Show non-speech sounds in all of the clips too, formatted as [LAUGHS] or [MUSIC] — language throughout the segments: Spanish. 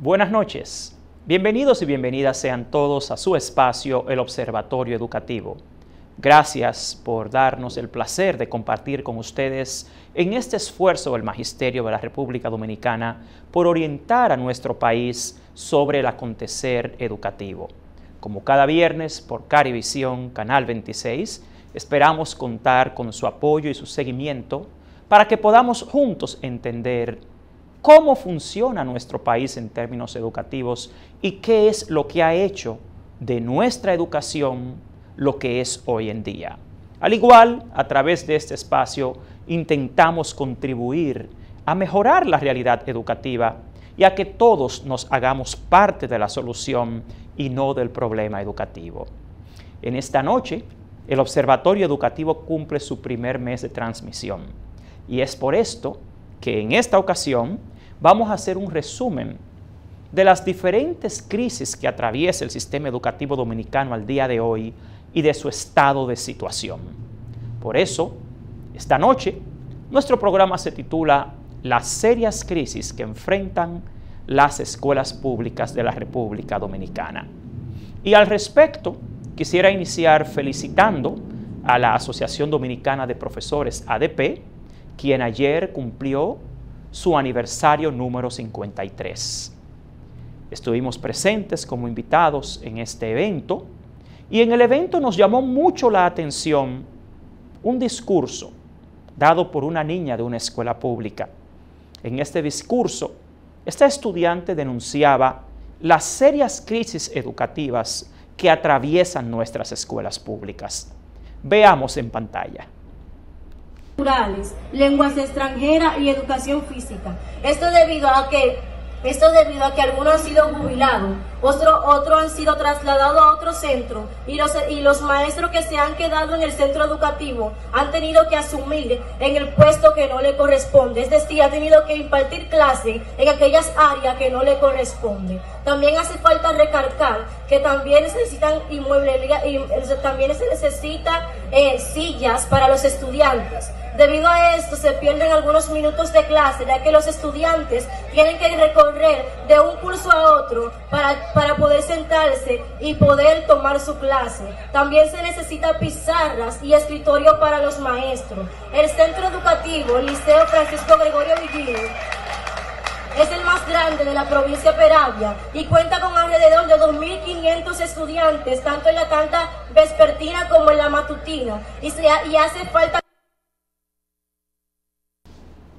Buenas noches. Bienvenidos y bienvenidas sean todos a su espacio, el Observatorio Educativo. Gracias por darnos el placer de compartir con ustedes en este esfuerzo del Magisterio de la República Dominicana por orientar a nuestro país sobre el acontecer educativo. Como cada viernes por Carivisión, Canal 26, esperamos contar con su apoyo y su seguimiento para que podamos juntos entender cómo funciona nuestro país en términos educativos y qué es lo que ha hecho de nuestra educación lo que es hoy en día. Al igual, a través de este espacio intentamos contribuir a mejorar la realidad educativa y a que todos nos hagamos parte de la solución y no del problema educativo. En esta noche, el Observatorio Educativo cumple su primer mes de transmisión y es por esto que en esta ocasión vamos a hacer un resumen de las diferentes crisis que atraviesa el sistema educativo dominicano al día de hoy y de su estado de situación. Por eso, esta noche, nuestro programa se titula Las serias crisis que enfrentan las escuelas públicas de la República Dominicana. Y al respecto, quisiera iniciar felicitando a la Asociación Dominicana de Profesores ADP, quien ayer cumplió su aniversario número 53. Estuvimos presentes como invitados en este evento y en el evento nos llamó mucho la atención un discurso dado por una niña de una escuela pública. En este discurso, esta estudiante denunciaba las serias crisis educativas que atraviesan nuestras escuelas públicas. Veamos en pantalla lenguas extranjeras y educación física. Esto debido a que esto debido a que algunos han sido jubilados, otros otro han sido trasladados a otro centro y los, y los maestros que se han quedado en el centro educativo han tenido que asumir en el puesto que no le corresponde, es decir, han tenido que impartir clases en aquellas áreas que no le corresponde. También hace falta recalcar que también se necesitan inmuebles, también se necesitan eh, sillas para los estudiantes Debido a esto se pierden algunos minutos de clase, ya que los estudiantes tienen que recorrer de un curso a otro para, para poder sentarse y poder tomar su clase. También se necesita pizarras y escritorio para los maestros. El centro educativo Liceo Francisco Gregorio Villini es el más grande de la provincia de Peravia y cuenta con alrededor de 2.500 estudiantes, tanto en la tanda vespertina como en la matutina, y, y hace falta...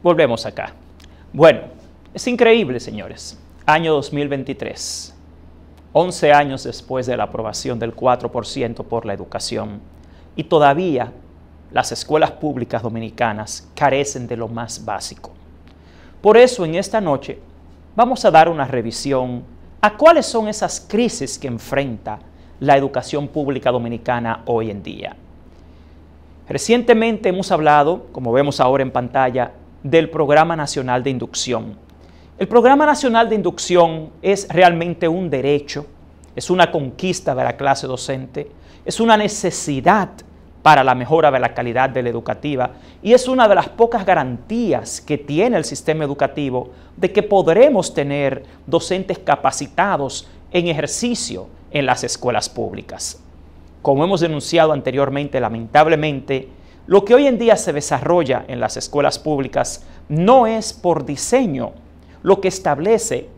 Volvemos acá. Bueno, es increíble, señores. Año 2023, 11 años después de la aprobación del 4% por la educación, y todavía las escuelas públicas dominicanas carecen de lo más básico. Por eso en esta noche vamos a dar una revisión a cuáles son esas crisis que enfrenta la educación pública dominicana hoy en día. Recientemente hemos hablado, como vemos ahora en pantalla, del Programa Nacional de Inducción. El Programa Nacional de Inducción es realmente un derecho, es una conquista de la clase docente, es una necesidad para la mejora de la calidad de la educativa y es una de las pocas garantías que tiene el sistema educativo de que podremos tener docentes capacitados en ejercicio en las escuelas públicas. Como hemos denunciado anteriormente, lamentablemente, lo que hoy en día se desarrolla en las escuelas públicas no es por diseño lo que establece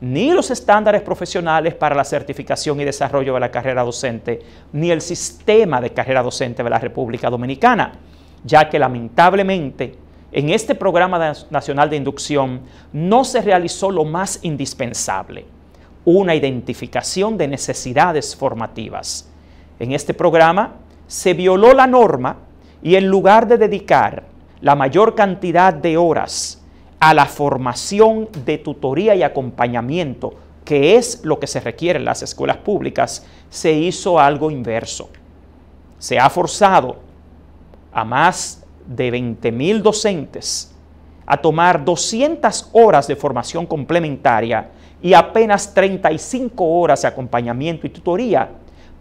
ni los estándares profesionales para la certificación y desarrollo de la carrera docente, ni el sistema de carrera docente de la República Dominicana, ya que lamentablemente en este programa nacional de inducción no se realizó lo más indispensable, una identificación de necesidades formativas. En este programa se violó la norma y en lugar de dedicar la mayor cantidad de horas a la formación de tutoría y acompañamiento, que es lo que se requiere en las escuelas públicas, se hizo algo inverso. Se ha forzado a más de 20.000 docentes a tomar 200 horas de formación complementaria y apenas 35 horas de acompañamiento y tutoría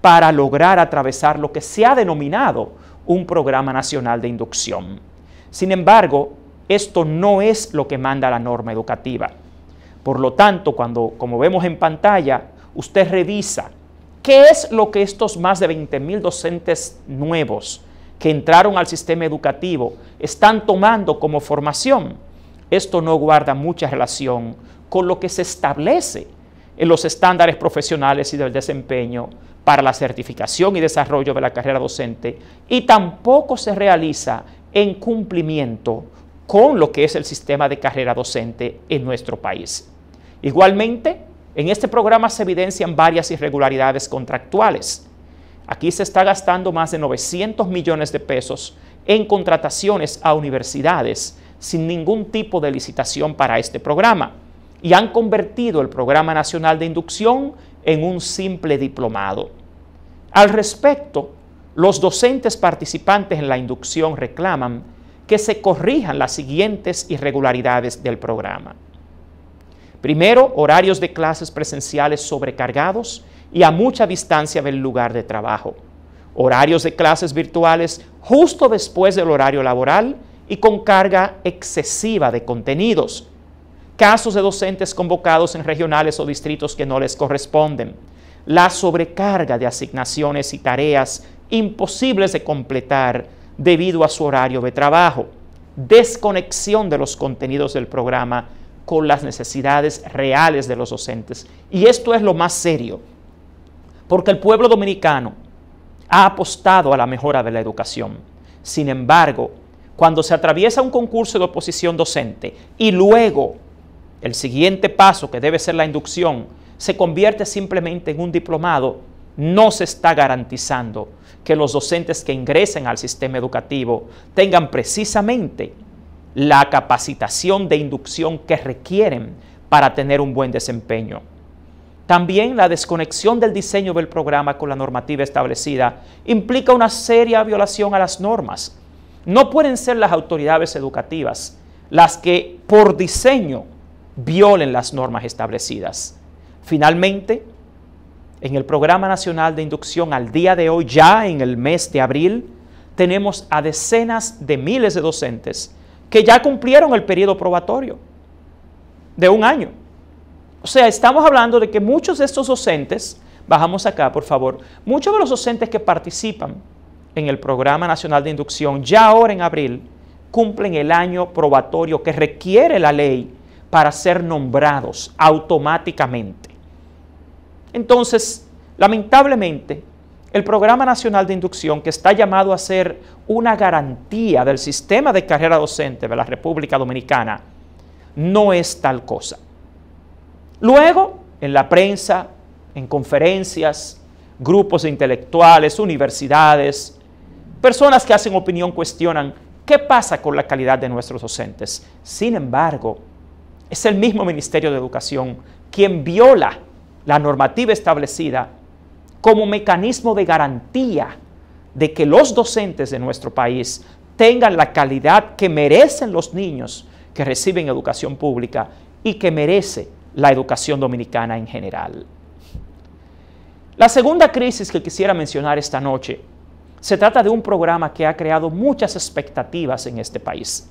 para lograr atravesar lo que se ha denominado un programa nacional de inducción. Sin embargo, esto no es lo que manda la norma educativa. Por lo tanto, cuando, como vemos en pantalla, usted revisa qué es lo que estos más de 20 mil docentes nuevos que entraron al sistema educativo están tomando como formación, esto no guarda mucha relación con lo que se establece en los estándares profesionales y del desempeño para la certificación y desarrollo de la carrera docente y tampoco se realiza en cumplimiento con lo que es el sistema de carrera docente en nuestro país. Igualmente, en este programa se evidencian varias irregularidades contractuales. Aquí se está gastando más de 900 millones de pesos en contrataciones a universidades sin ningún tipo de licitación para este programa y han convertido el Programa Nacional de Inducción en un simple diplomado. Al respecto, los docentes participantes en la inducción reclaman que se corrijan las siguientes irregularidades del programa. Primero, horarios de clases presenciales sobrecargados y a mucha distancia del lugar de trabajo. Horarios de clases virtuales justo después del horario laboral y con carga excesiva de contenidos, casos de docentes convocados en regionales o distritos que no les corresponden, la sobrecarga de asignaciones y tareas imposibles de completar debido a su horario de trabajo, desconexión de los contenidos del programa con las necesidades reales de los docentes. Y esto es lo más serio, porque el pueblo dominicano ha apostado a la mejora de la educación. Sin embargo, cuando se atraviesa un concurso de oposición docente y luego el siguiente paso, que debe ser la inducción, se convierte simplemente en un diplomado, no se está garantizando que los docentes que ingresen al sistema educativo tengan precisamente la capacitación de inducción que requieren para tener un buen desempeño. También la desconexión del diseño del programa con la normativa establecida implica una seria violación a las normas. No pueden ser las autoridades educativas las que por diseño violen las normas establecidas. Finalmente, en el Programa Nacional de Inducción al día de hoy, ya en el mes de abril, tenemos a decenas de miles de docentes que ya cumplieron el periodo probatorio de un año. O sea, estamos hablando de que muchos de estos docentes, bajamos acá por favor, muchos de los docentes que participan en el Programa Nacional de Inducción ya ahora en abril cumplen el año probatorio que requiere la ley para ser nombrados automáticamente. Entonces, lamentablemente, el Programa Nacional de Inducción, que está llamado a ser una garantía del sistema de carrera docente de la República Dominicana, no es tal cosa. Luego, en la prensa, en conferencias, grupos intelectuales, universidades, personas que hacen opinión cuestionan qué pasa con la calidad de nuestros docentes. Sin embargo, es el mismo Ministerio de Educación quien viola la normativa establecida como mecanismo de garantía de que los docentes de nuestro país tengan la calidad que merecen los niños que reciben educación pública y que merece la educación dominicana en general. La segunda crisis que quisiera mencionar esta noche se trata de un programa que ha creado muchas expectativas en este país.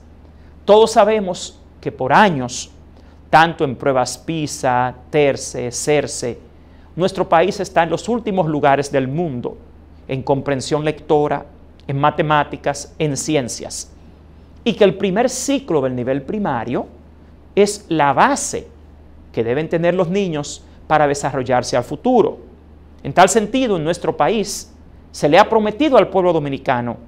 Todos sabemos que por años tanto en pruebas PISA, TERCE, CERCE. Nuestro país está en los últimos lugares del mundo en comprensión lectora, en matemáticas, en ciencias. Y que el primer ciclo del nivel primario es la base que deben tener los niños para desarrollarse al futuro. En tal sentido, en nuestro país se le ha prometido al pueblo dominicano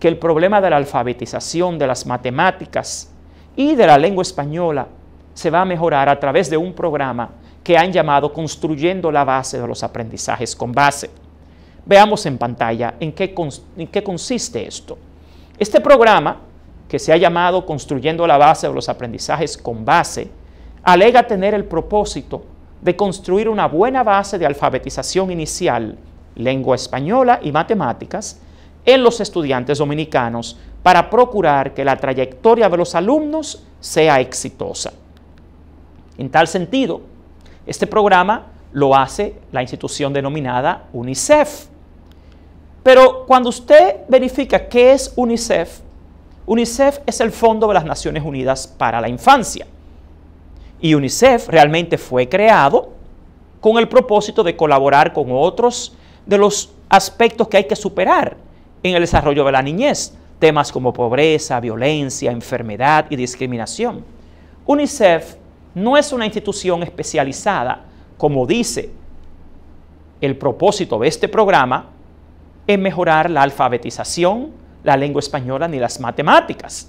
que el problema de la alfabetización de las matemáticas y de la lengua española se va a mejorar a través de un programa que han llamado Construyendo la base de los aprendizajes con base. Veamos en pantalla en qué, consiste esto. Este programa, que se ha llamado Construyendo la base de los aprendizajes con base, alega tener el propósito de construir una buena base de alfabetización inicial, lengua española y matemáticas, en los estudiantes dominicanos para procurar que la trayectoria de los alumnos sea exitosa. En tal sentido, este programa lo hace la institución denominada UNICEF. Pero cuando usted verifica qué es UNICEF, UNICEF es el Fondo de las Naciones Unidas para la Infancia. Y UNICEF realmente fue creado con el propósito de colaborar con otros de los aspectos que hay que superar en el desarrollo de la niñez, temas como pobreza, violencia, enfermedad y discriminación. UNICEF no es una institución especializada, como dice el propósito de este programa, es mejorar la alfabetización, la lengua española ni las matemáticas.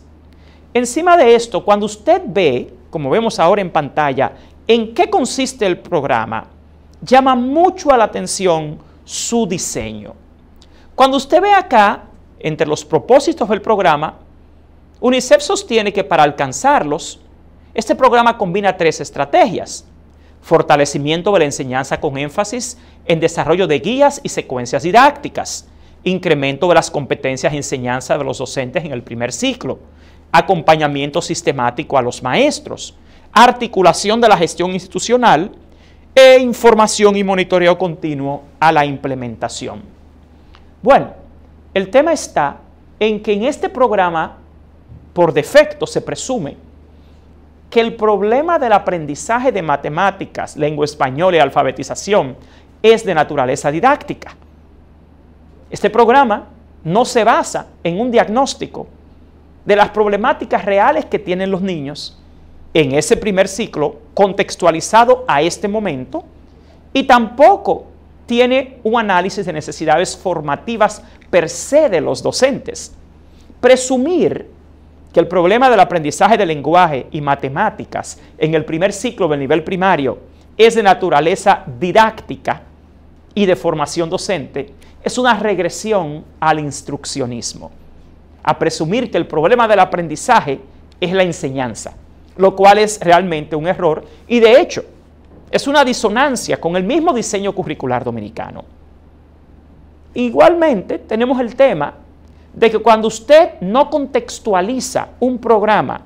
Encima de esto, cuando usted ve, como vemos ahora en pantalla, en qué consiste el programa, llama mucho a la atención su diseño. Cuando usted ve acá, entre los propósitos del programa, UNICEF sostiene que para alcanzarlos, este programa combina tres estrategias. Fortalecimiento de la enseñanza con énfasis en desarrollo de guías y secuencias didácticas. Incremento de las competencias de enseñanza de los docentes en el primer ciclo. Acompañamiento sistemático a los maestros. Articulación de la gestión institucional e información y monitoreo continuo a la implementación. Bueno, el tema está en que en este programa, por defecto se presume, que el problema del aprendizaje de matemáticas, lengua española y alfabetización es de naturaleza didáctica. Este programa no se basa en un diagnóstico de las problemáticas reales que tienen los niños en ese primer ciclo contextualizado a este momento y tampoco tiene un análisis de necesidades formativas per se de los docentes. Presumir que el problema del aprendizaje de lenguaje y matemáticas en el primer ciclo del nivel primario es de naturaleza didáctica y de formación docente, es una regresión al instruccionismo, a presumir que el problema del aprendizaje es la enseñanza, lo cual es realmente un error y de hecho es una disonancia con el mismo diseño curricular dominicano. Igualmente tenemos el tema de que cuando usted no contextualiza un programa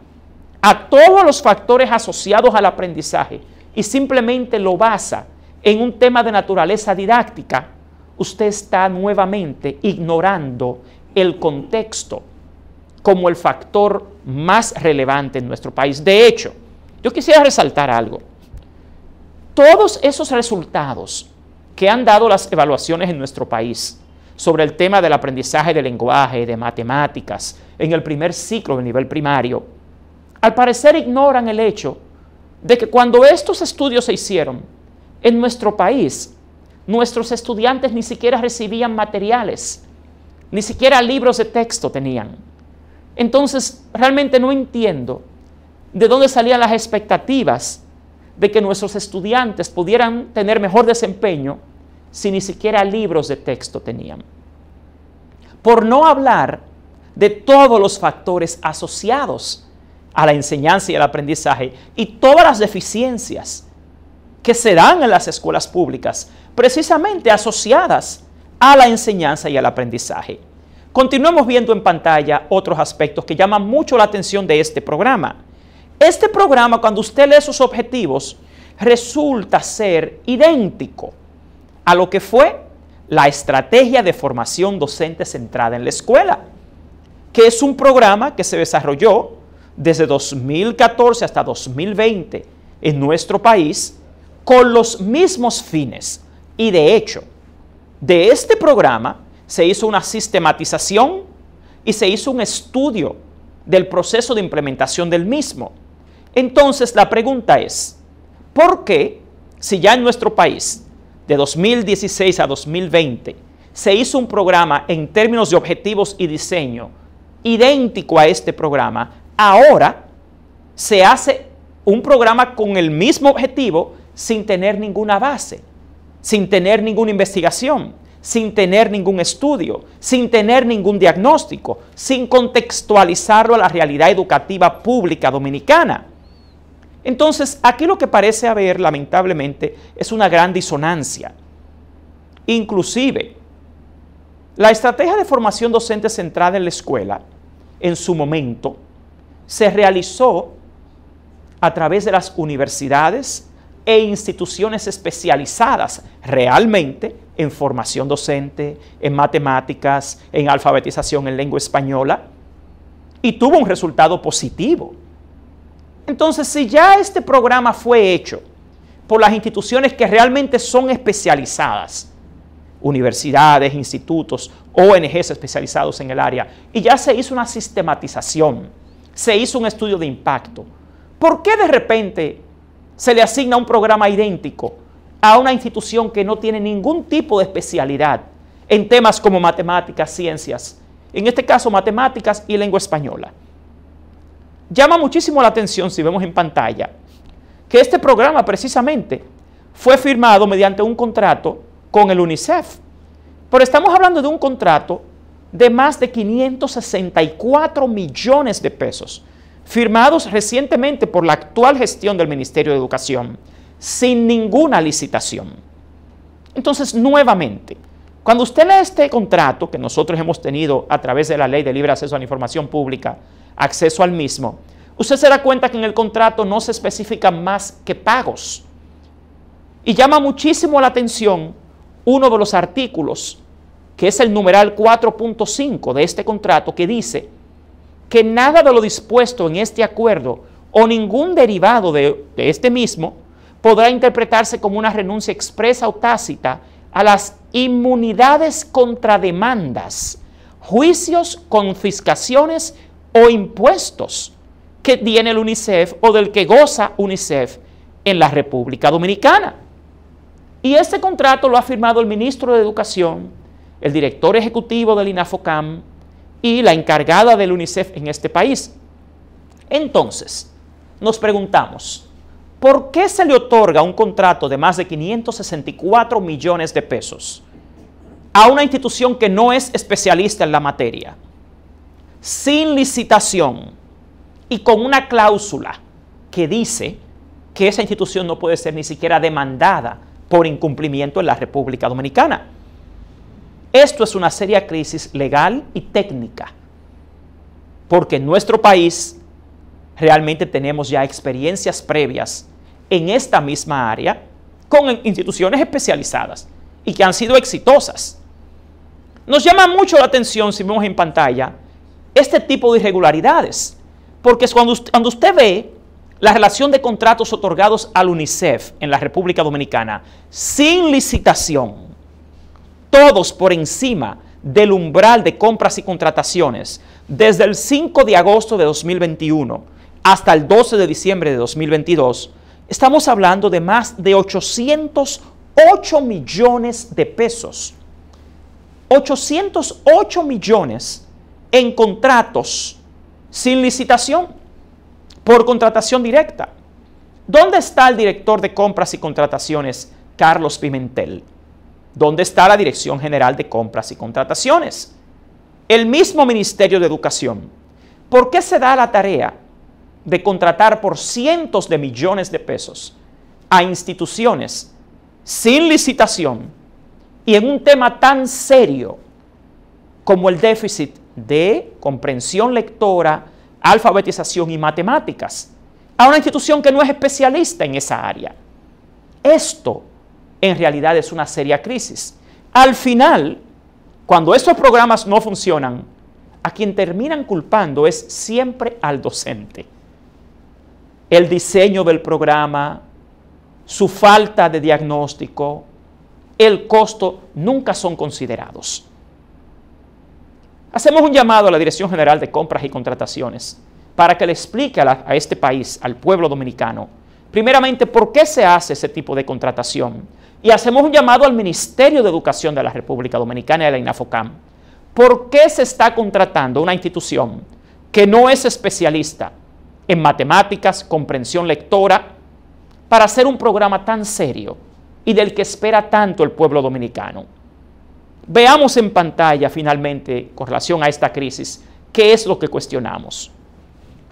a todos los factores asociados al aprendizaje y simplemente lo basa en un tema de naturaleza didáctica, usted está nuevamente ignorando el contexto como el factor más relevante en nuestro país. De hecho, yo quisiera resaltar algo. Todos esos resultados que han dado las evaluaciones en nuestro país, sobre el tema del aprendizaje de lenguaje, de matemáticas, en el primer ciclo de nivel primario, al parecer ignoran el hecho de que cuando estos estudios se hicieron en nuestro país, nuestros estudiantes ni siquiera recibían materiales, ni siquiera libros de texto tenían. Entonces, realmente no entiendo de dónde salían las expectativas de que nuestros estudiantes pudieran tener mejor desempeño si ni siquiera libros de texto tenían. Por no hablar de todos los factores asociados a la enseñanza y al aprendizaje y todas las deficiencias que se dan en las escuelas públicas, precisamente asociadas a la enseñanza y al aprendizaje. Continuemos viendo en pantalla otros aspectos que llaman mucho la atención de este programa. Este programa, cuando usted lee sus objetivos, resulta ser idéntico a lo que fue la estrategia de formación docente centrada en la escuela, que es un programa que se desarrolló desde 2014 hasta 2020 en nuestro país con los mismos fines. Y de hecho, de este programa se hizo una sistematización y se hizo un estudio del proceso de implementación del mismo. Entonces la pregunta es, ¿por qué si ya en nuestro país de 2016 a 2020, se hizo un programa en términos de objetivos y diseño idéntico a este programa. Ahora se hace un programa con el mismo objetivo sin tener ninguna base, sin tener ninguna investigación, sin tener ningún estudio, sin tener ningún diagnóstico, sin contextualizarlo a la realidad educativa pública dominicana. Entonces, aquí lo que parece haber, lamentablemente, es una gran disonancia. Inclusive, la estrategia de formación docente centrada en la escuela, en su momento, se realizó a través de las universidades e instituciones especializadas realmente en formación docente, en matemáticas, en alfabetización en lengua española, y tuvo un resultado positivo. Entonces, si ya este programa fue hecho por las instituciones que realmente son especializadas, universidades, institutos, ONGs especializados en el área, y ya se hizo una sistematización, se hizo un estudio de impacto, ¿por qué de repente se le asigna un programa idéntico a una institución que no tiene ningún tipo de especialidad en temas como matemáticas, ciencias, en este caso matemáticas y lengua española? Llama muchísimo la atención si vemos en pantalla que este programa precisamente fue firmado mediante un contrato con el UNICEF. Pero estamos hablando de un contrato de más de 564 millones de pesos, firmados recientemente por la actual gestión del Ministerio de Educación, sin ninguna licitación. Entonces, nuevamente, cuando usted lee este contrato que nosotros hemos tenido a través de la ley de libre acceso a la información pública, acceso al mismo, usted se da cuenta que en el contrato no se especifica más que pagos. Y llama muchísimo la atención uno de los artículos, que es el numeral 4.5 de este contrato, que dice que nada de lo dispuesto en este acuerdo o ningún derivado de, de este mismo podrá interpretarse como una renuncia expresa o tácita a las inmunidades contra demandas, juicios, confiscaciones o impuestos que tiene el UNICEF o del que goza UNICEF en la República Dominicana. Y este contrato lo ha firmado el ministro de Educación, el director ejecutivo del INAFOCAM y la encargada del UNICEF en este país. Entonces, nos preguntamos, ¿Por qué se le otorga un contrato de más de 564 millones de pesos a una institución que no es especialista en la materia, sin licitación y con una cláusula que dice que esa institución no puede ser ni siquiera demandada por incumplimiento en la República Dominicana? Esto es una seria crisis legal y técnica, porque en nuestro país realmente tenemos ya experiencias previas en esta misma área con instituciones especializadas y que han sido exitosas. Nos llama mucho la atención, si vemos en pantalla, este tipo de irregularidades, porque cuando usted, ve la relación de contratos otorgados al UNICEF en la República Dominicana, sin licitación, todos por encima del umbral de compras y contrataciones, desde el 5 de agosto de 2021 hasta el 12 de diciembre de 2022, Estamos hablando de más de 808 millones de pesos. 808 millones en contratos sin licitación, por contratación directa. ¿Dónde está el director de compras y contrataciones, Carlos Pimentel? ¿Dónde está la Dirección General de Compras y Contrataciones? El mismo Ministerio de Educación. ¿Por qué se da la tarea de contratar por cientos de millones de pesos a instituciones sin licitación y en un tema tan serio como el déficit de comprensión lectora, alfabetización y matemáticas, a una institución que no es especialista en esa área. Esto en realidad es una seria crisis. Al final, cuando estos programas no funcionan, a quien terminan culpando es siempre al docente el diseño del programa, su falta de diagnóstico, el costo, nunca son considerados. Hacemos un llamado a la Dirección General de Compras y Contrataciones para que le explique a, este país, al pueblo dominicano, primeramente por qué se hace ese tipo de contratación. Y hacemos un llamado al Ministerio de Educación de la República Dominicana y a la INAFOCAM. ¿Por qué se está contratando una institución que no es especialista, en matemáticas, comprensión lectora, para hacer un programa tan serio y del que espera tanto el pueblo dominicano. Veamos en pantalla finalmente, con relación a esta crisis, qué es lo que cuestionamos.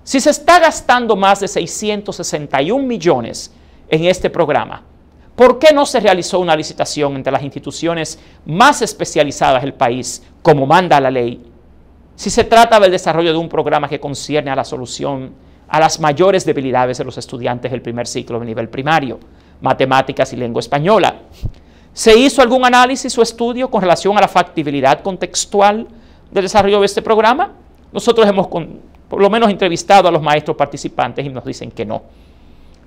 Si se está gastando más de 661 millones en este programa, ¿por qué no se realizó una licitación entre las instituciones más especializadas del país, como manda la ley? Si se trata del desarrollo de un programa que concierne a la solución a las mayores debilidades de los estudiantes del primer ciclo de nivel primario, matemáticas y lengua española. ¿Se hizo algún análisis o estudio con relación a la factibilidad contextual del desarrollo de este programa? Nosotros hemos, por lo menos, entrevistado a los maestros participantes y nos dicen que no.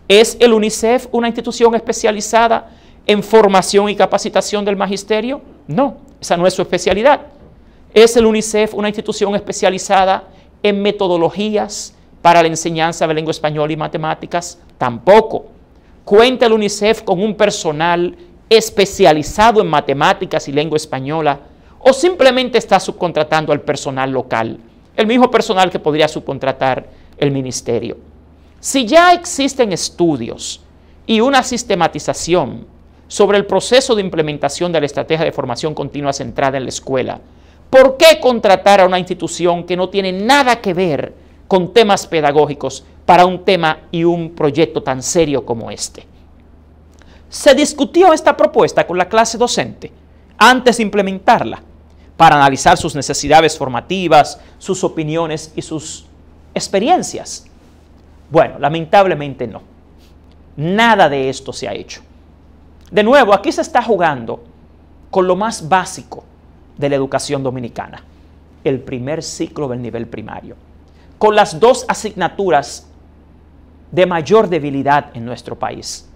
¿Es el UNICEF una institución especializada en formación y capacitación del magisterio? No, esa no es su especialidad. ¿Es el UNICEF una institución especializada en metodologías para la enseñanza de lengua española y matemáticas, tampoco. Cuenta el UNICEF con un personal especializado en matemáticas y lengua española o simplemente está subcontratando al personal local, el mismo personal que podría subcontratar el ministerio. Si ya existen estudios y una sistematización sobre el proceso de implementación de la estrategia de formación continua centrada en la escuela, ¿por qué contratar a una institución que no tiene nada que ver con temas pedagógicos para un tema y un proyecto tan serio como este. Se discutió esta propuesta con la clase docente antes de implementarla para analizar sus necesidades formativas, sus opiniones y sus experiencias. Bueno, lamentablemente no. Nada de esto se ha hecho. De nuevo, aquí se está jugando con lo más básico de la educación dominicana, el primer ciclo del nivel primario con las dos asignaturas de mayor debilidad en nuestro país.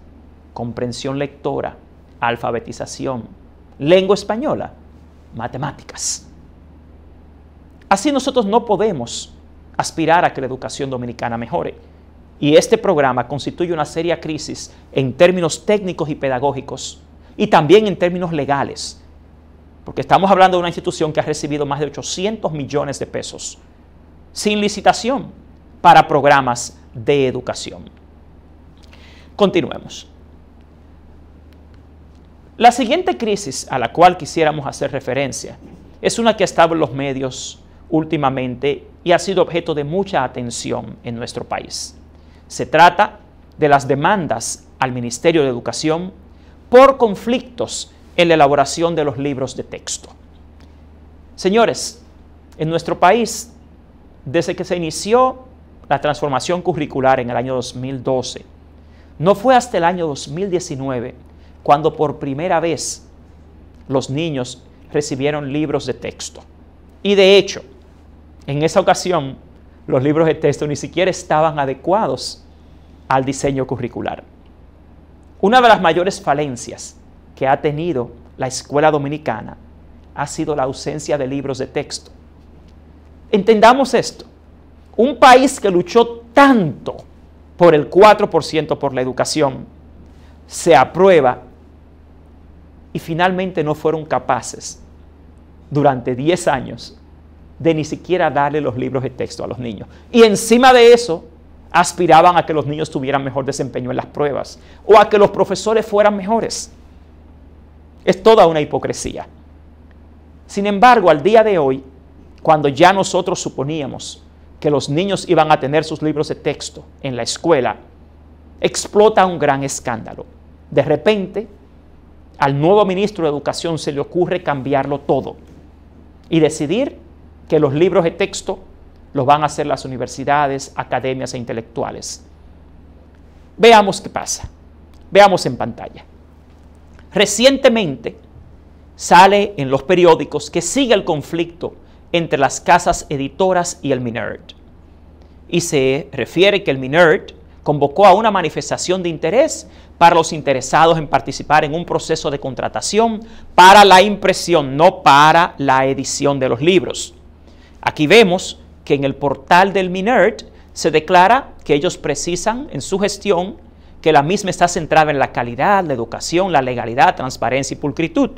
Comprensión lectora, alfabetización, lengua española, matemáticas. Así nosotros no podemos aspirar a que la educación dominicana mejore. Y este programa constituye una seria crisis en términos técnicos y pedagógicos y también en términos legales, porque estamos hablando de una institución que ha recibido más de 800 millones de pesos sin licitación para programas de educación. Continuemos. La siguiente crisis a la cual quisiéramos hacer referencia es una que ha estado en los medios últimamente y ha sido objeto de mucha atención en nuestro país. Se trata de las demandas al Ministerio de Educación por conflictos en la elaboración de los libros de texto. Señores, en nuestro país desde que se inició la transformación curricular en el año 2012. No fue hasta el año 2019 cuando por primera vez los niños recibieron libros de texto. Y de hecho, en esa ocasión, los libros de texto ni siquiera estaban adecuados al diseño curricular. Una de las mayores falencias que ha tenido la escuela dominicana ha sido la ausencia de libros de texto. Entendamos esto. Un país que luchó tanto por el 4% por la educación, se aprueba y finalmente no fueron capaces durante 10 años de ni siquiera darle los libros de texto a los niños. Y encima de eso, aspiraban a que los niños tuvieran mejor desempeño en las pruebas o a que los profesores fueran mejores. Es toda una hipocresía. Sin embargo, al día de hoy, cuando ya nosotros suponíamos que los niños iban a tener sus libros de texto en la escuela, explota un gran escándalo. De repente, al nuevo ministro de Educación se le ocurre cambiarlo todo y decidir que los libros de texto los van a hacer las universidades, academias e intelectuales. Veamos qué pasa. Veamos en pantalla. Recientemente sale en los periódicos que sigue el conflicto entre las casas editoras y el Minerd. Y se refiere que el Minerd convocó a una manifestación de interés para los interesados en participar en un proceso de contratación para la impresión, no para la edición de los libros. Aquí vemos que en el portal del Minerd se declara que ellos precisan en su gestión que la misma está centrada en la calidad, la educación, la legalidad, transparencia y pulcritud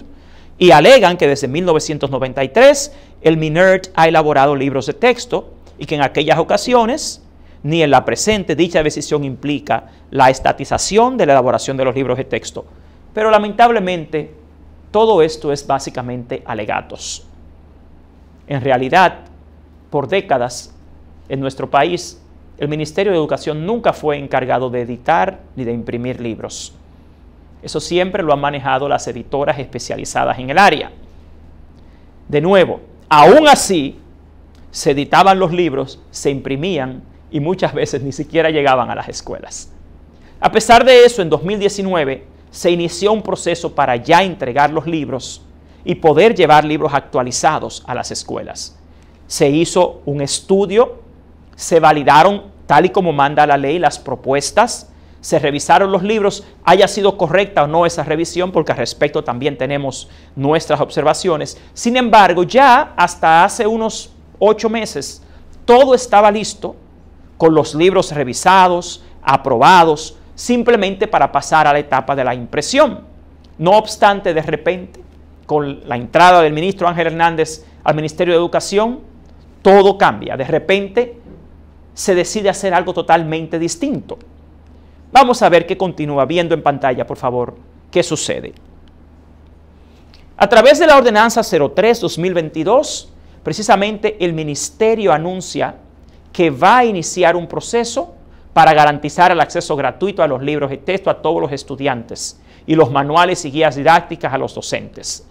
y alegan que desde 1993 el MINERT ha elaborado libros de texto y que en aquellas ocasiones ni en la presente dicha decisión implica la estatización de la elaboración de los libros de texto. Pero lamentablemente todo esto es básicamente alegatos. En realidad, por décadas en nuestro país, el Ministerio de Educación nunca fue encargado de editar ni de imprimir libros. Eso siempre lo han manejado las editoras especializadas en el área. De nuevo, aún así, se editaban los libros, se imprimían y muchas veces ni siquiera llegaban a las escuelas. A pesar de eso, en 2019 se inició un proceso para ya entregar los libros y poder llevar libros actualizados a las escuelas. Se hizo un estudio, se validaron, tal y como manda la ley, las propuestas, se revisaron los libros, haya sido correcta o no esa revisión, porque al respecto también tenemos nuestras observaciones. Sin embargo, ya hasta hace unos ocho meses, todo estaba listo, con los libros revisados, aprobados, simplemente para pasar a la etapa de la impresión. No obstante, de repente, con la entrada del ministro Ángel Hernández al Ministerio de Educación, todo cambia. De repente, se decide hacer algo totalmente distinto. Vamos a ver qué continúa viendo en pantalla, por favor, qué sucede. A través de la ordenanza 03-2022, precisamente el ministerio anuncia que va a iniciar un proceso para garantizar el acceso gratuito a los libros de texto a todos los estudiantes y los manuales y guías didácticas a los docentes.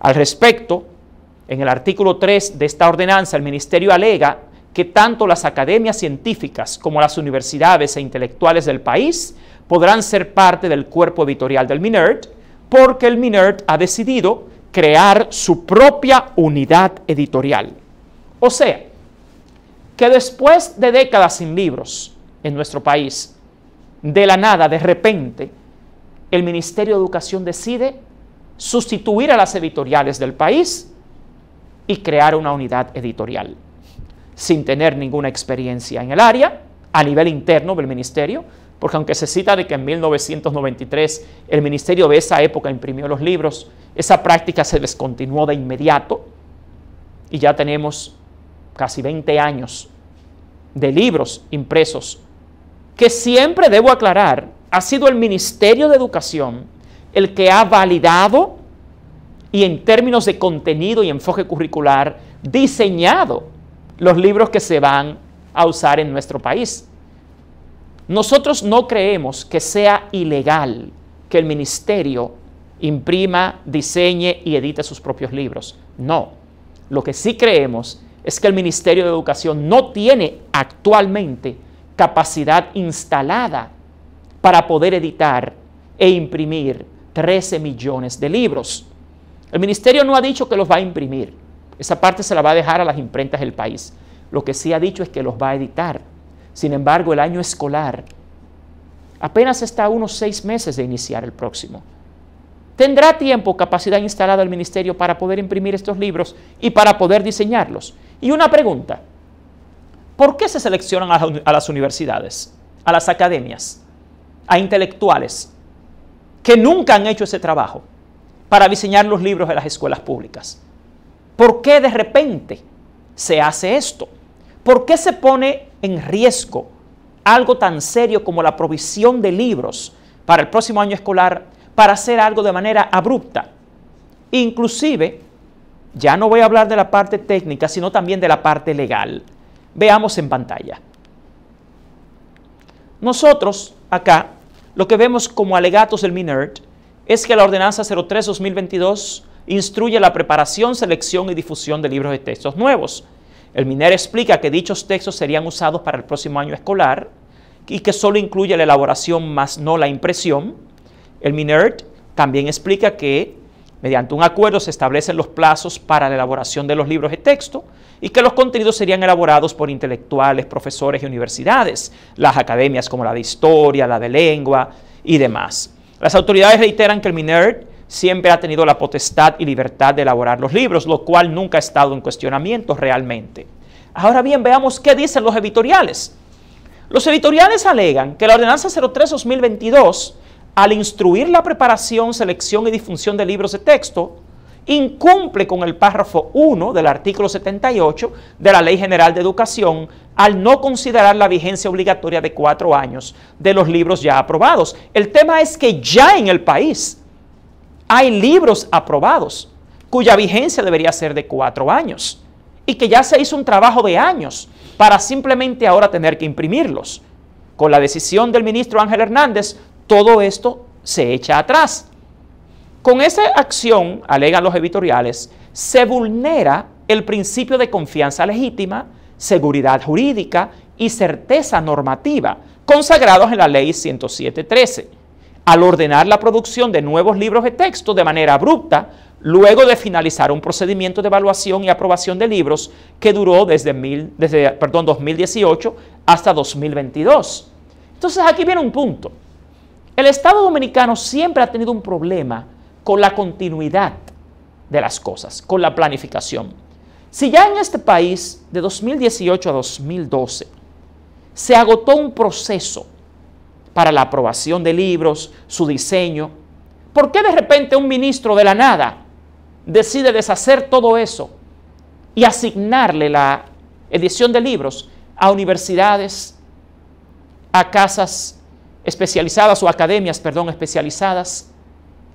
Al respecto, en el artículo 3 de esta ordenanza, el ministerio alega que tanto las academias científicas como las universidades e intelectuales del país podrán ser parte del cuerpo editorial del Minert, porque el Minert ha decidido crear su propia unidad editorial. O sea, que después de décadas sin libros en nuestro país, de la nada, de repente, el Ministerio de Educación decide sustituir a las editoriales del país y crear una unidad editorial sin tener ninguna experiencia en el área, a nivel interno del ministerio, porque aunque se cita de que en 1993 el ministerio de esa época imprimió los libros, esa práctica se descontinuó de inmediato y ya tenemos casi 20 años de libros impresos, que siempre debo aclarar, ha sido el Ministerio de Educación el que ha validado y en términos de contenido y enfoque curricular diseñado los libros que se van a usar en nuestro país. Nosotros no creemos que sea ilegal que el ministerio imprima, diseñe y edite sus propios libros. No. Lo que sí creemos es que el Ministerio de Educación no tiene actualmente capacidad instalada para poder editar e imprimir 13 millones de libros. El ministerio no ha dicho que los va a imprimir. Esa parte se la va a dejar a las imprentas del país. Lo que sí ha dicho es que los va a editar. Sin embargo, el año escolar apenas está a unos seis meses de iniciar el próximo. Tendrá tiempo, capacidad instalada el ministerio para poder imprimir estos libros y para poder diseñarlos. Y una pregunta, ¿por qué se seleccionan a las universidades, a las academias, a intelectuales que nunca han hecho ese trabajo para diseñar los libros de las escuelas públicas? ¿Por qué de repente se hace esto? ¿Por qué se pone en riesgo algo tan serio como la provisión de libros para el próximo año escolar para hacer algo de manera abrupta? Inclusive, ya no voy a hablar de la parte técnica, sino también de la parte legal. Veamos en pantalla. Nosotros acá lo que vemos como alegatos del MINERD es que la ordenanza 03-2022 instruye la preparación, selección y difusión de libros de textos nuevos. El MINER explica que dichos textos serían usados para el próximo año escolar y que solo incluye la elaboración más no la impresión. El MINER también explica que mediante un acuerdo se establecen los plazos para la elaboración de los libros de texto y que los contenidos serían elaborados por intelectuales, profesores y universidades, las academias como la de historia, la de lengua y demás. Las autoridades reiteran que el MINERD siempre ha tenido la potestad y libertad de elaborar los libros, lo cual nunca ha estado en cuestionamiento realmente. Ahora bien, veamos qué dicen los editoriales. Los editoriales alegan que la Ordenanza 03-2022, al instruir la preparación, selección y difusión de libros de texto, incumple con el párrafo 1 del artículo 78 de la Ley General de Educación al no considerar la vigencia obligatoria de cuatro años de los libros ya aprobados. El tema es que ya en el país hay libros aprobados cuya vigencia debería ser de cuatro años y que ya se hizo un trabajo de años para simplemente ahora tener que imprimirlos. Con la decisión del ministro Ángel Hernández, todo esto se echa atrás. Con esa acción, alegan los editoriales, se vulnera el principio de confianza legítima, seguridad jurídica y certeza normativa consagrados en la ley 107.13 al ordenar la producción de nuevos libros de texto de manera abrupta, luego de finalizar un procedimiento de evaluación y aprobación de libros que duró desde, 2018 hasta 2022. Entonces aquí viene un punto. El Estado dominicano siempre ha tenido un problema con la continuidad de las cosas, con la planificación. Si ya en este país, de 2018 a 2012, se agotó un proceso para la aprobación de libros, su diseño. ¿Por qué de repente un ministro de la nada decide deshacer todo eso y asignarle la edición de libros a universidades, a casas especializadas o academias, perdón, especializadas,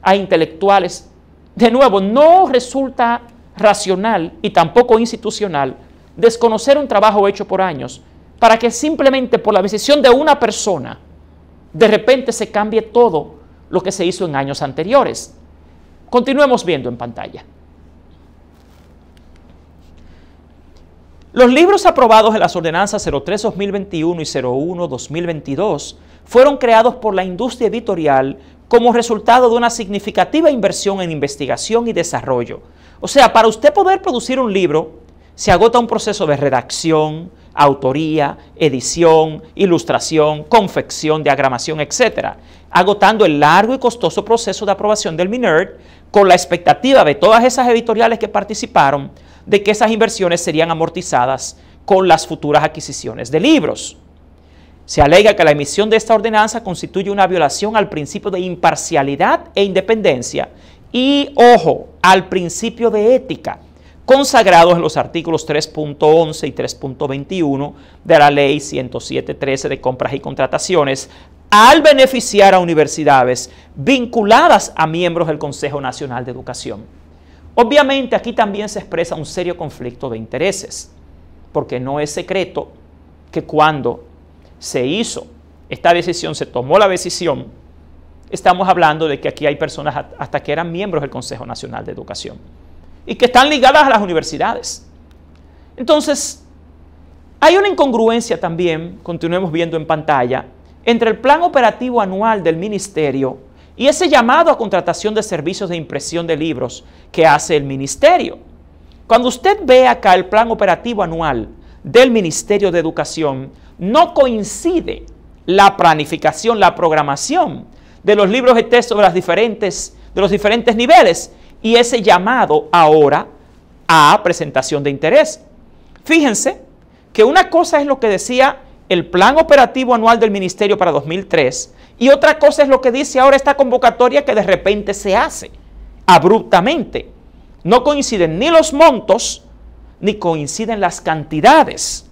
a intelectuales? De nuevo, no resulta racional y tampoco institucional desconocer un trabajo hecho por años para que simplemente por la decisión de una persona de repente se cambie todo lo que se hizo en años anteriores. Continuemos viendo en pantalla. Los libros aprobados en las ordenanzas 03-2021 y 01-2022 fueron creados por la industria editorial como resultado de una significativa inversión en investigación y desarrollo. O sea, para usted poder producir un libro, se agota un proceso de redacción, autoría, edición, ilustración, confección, diagramación, etc., agotando el largo y costoso proceso de aprobación del MINERD con la expectativa de todas esas editoriales que participaron de que esas inversiones serían amortizadas con las futuras adquisiciones de libros. Se alega que la emisión de esta ordenanza constituye una violación al principio de imparcialidad e independencia y, ojo, al principio de ética consagrados en los artículos 3.11 y 3.21 de la Ley 107.13 de Compras y Contrataciones, al beneficiar a universidades vinculadas a miembros del Consejo Nacional de Educación. Obviamente aquí también se expresa un serio conflicto de intereses, porque no es secreto que cuando se hizo esta decisión, se tomó la decisión, estamos hablando de que aquí hay personas hasta que eran miembros del Consejo Nacional de Educación y que están ligadas a las universidades. Entonces, hay una incongruencia también, continuemos viendo en pantalla, entre el plan operativo anual del ministerio y ese llamado a contratación de servicios de impresión de libros que hace el ministerio. Cuando usted ve acá el plan operativo anual del Ministerio de Educación, no coincide la planificación, la programación de los libros de texto de, diferentes, de los diferentes niveles, y ese llamado ahora a presentación de interés. Fíjense que una cosa es lo que decía el plan operativo anual del ministerio para 2003 y otra cosa es lo que dice ahora esta convocatoria que de repente se hace abruptamente. No coinciden ni los montos ni coinciden las cantidades.